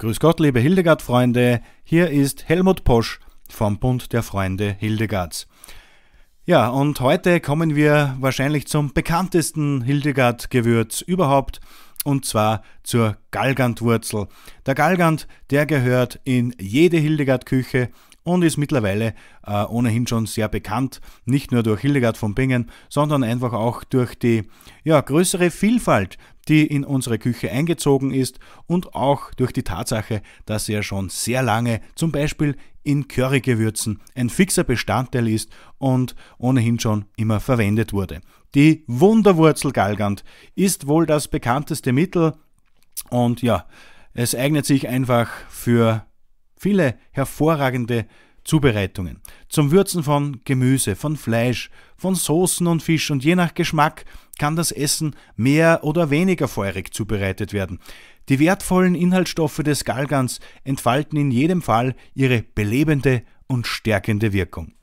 Grüß Gott, liebe Hildegard-Freunde. Hier ist Helmut Posch vom Bund der Freunde Hildegards. Ja, und heute kommen wir wahrscheinlich zum bekanntesten Hildegard-Gewürz überhaupt, und zwar zur Galgantwurzel. Der Galgant, der gehört in jede Hildegard-Küche und ist mittlerweile äh, ohnehin schon sehr bekannt, nicht nur durch Hildegard von Bingen, sondern einfach auch durch die ja, größere Vielfalt, die in unsere Küche eingezogen ist und auch durch die Tatsache, dass er schon sehr lange zum Beispiel in Currygewürzen ein fixer Bestandteil ist und ohnehin schon immer verwendet wurde. Die Wunderwurzel Galgant ist wohl das bekannteste Mittel und ja, es eignet sich einfach für Viele hervorragende Zubereitungen. Zum Würzen von Gemüse, von Fleisch, von Soßen und Fisch und je nach Geschmack kann das Essen mehr oder weniger feurig zubereitet werden. Die wertvollen Inhaltsstoffe des Galgans entfalten in jedem Fall ihre belebende und stärkende Wirkung.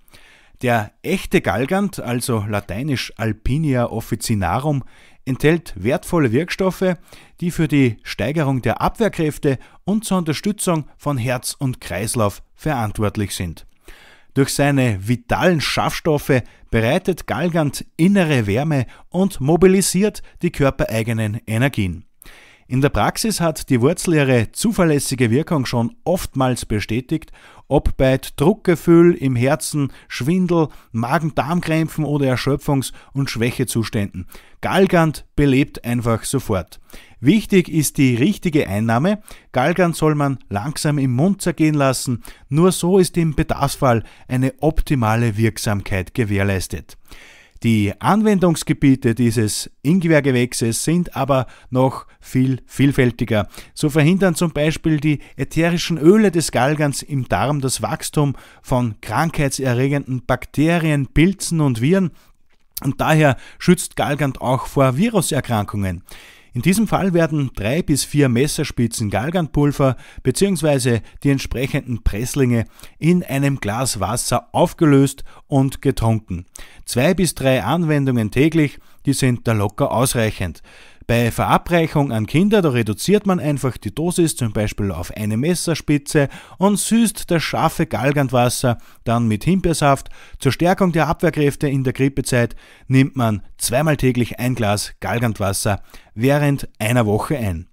Der echte Galgant, also lateinisch Alpinia officinarum, enthält wertvolle Wirkstoffe, die für die Steigerung der Abwehrkräfte und zur Unterstützung von Herz und Kreislauf verantwortlich sind. Durch seine vitalen Schaffstoffe bereitet Galgant innere Wärme und mobilisiert die körpereigenen Energien. In der Praxis hat die Wurzel ihre zuverlässige Wirkung schon oftmals bestätigt, ob bei Druckgefühl im Herzen, Schwindel, magen darmkrämpfen oder Erschöpfungs- und Schwächezuständen. Galgant belebt einfach sofort. Wichtig ist die richtige Einnahme. Galgant soll man langsam im Mund zergehen lassen. Nur so ist im Bedarfsfall eine optimale Wirksamkeit gewährleistet. Die Anwendungsgebiete dieses Ingwergewächses sind aber noch viel vielfältiger. So verhindern zum Beispiel die ätherischen Öle des Galgans im Darm das Wachstum von krankheitserregenden Bakterien, Pilzen und Viren und daher schützt Galgant auch vor Viruserkrankungen. In diesem Fall werden drei bis vier Messerspitzen Galgantpulver bzw. die entsprechenden Presslinge in einem Glas Wasser aufgelöst und getrunken. Zwei bis drei Anwendungen täglich, die sind da locker ausreichend. Bei Verabreichung an Kinder, da reduziert man einfach die Dosis zum Beispiel auf eine Messerspitze und süßt das scharfe Galgantwasser dann mit Himbeersaft. Zur Stärkung der Abwehrkräfte in der Grippezeit nimmt man zweimal täglich ein Glas Galgantwasser während einer Woche ein.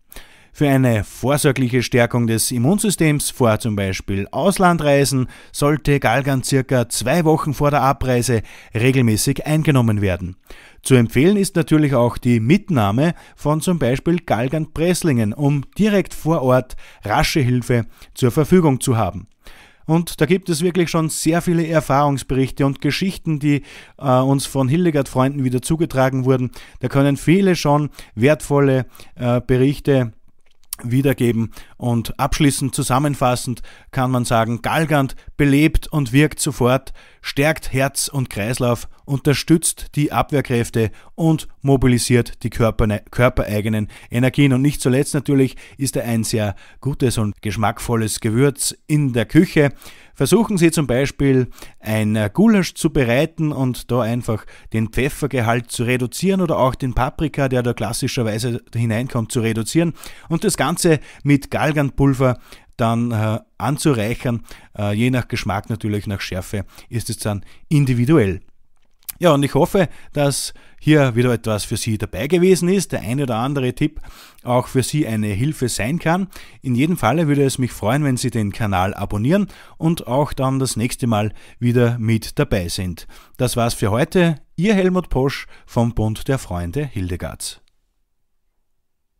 Für eine vorsorgliche Stärkung des Immunsystems vor zum Beispiel Auslandreisen sollte Galgant circa zwei Wochen vor der Abreise regelmäßig eingenommen werden. Zu empfehlen ist natürlich auch die Mitnahme von zum Beispiel Galgant Presslingen, um direkt vor Ort rasche Hilfe zur Verfügung zu haben. Und da gibt es wirklich schon sehr viele Erfahrungsberichte und Geschichten, die äh, uns von Hildegard-Freunden wieder zugetragen wurden. Da können viele schon wertvolle äh, Berichte wiedergeben. Und abschließend zusammenfassend kann man sagen, Galgant belebt und wirkt sofort, stärkt Herz und Kreislauf, unterstützt die Abwehrkräfte und mobilisiert die Körper, körpereigenen Energien. Und nicht zuletzt natürlich ist er ein sehr gutes und geschmackvolles Gewürz in der Küche. Versuchen Sie zum Beispiel ein Gulasch zu bereiten und da einfach den Pfeffergehalt zu reduzieren oder auch den Paprika, der da klassischerweise hineinkommt, zu reduzieren und das Ganze mit Galganpulver dann äh, anzureichern. Äh, je nach Geschmack natürlich, nach Schärfe ist es dann individuell. Ja, und ich hoffe, dass hier wieder etwas für Sie dabei gewesen ist, der eine oder andere Tipp auch für Sie eine Hilfe sein kann. In jedem Falle würde es mich freuen, wenn Sie den Kanal abonnieren und auch dann das nächste Mal wieder mit dabei sind. Das war's für heute. Ihr Helmut Posch vom Bund der Freunde Hildegards.